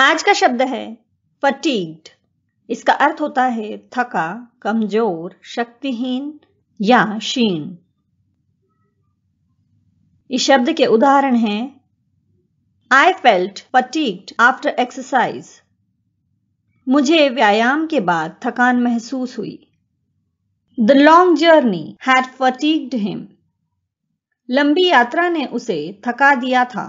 आज का शब्द है फटीग्ड इसका अर्थ होता है थका कमजोर शक्तिहीन या क्षीण इस शब्द के उदाहरण हैं I felt fatigued after exercise मुझे व्यायाम के बाद थकान महसूस हुई the long journey had fatigued him लंबी यात्रा ने उसे थका दिया था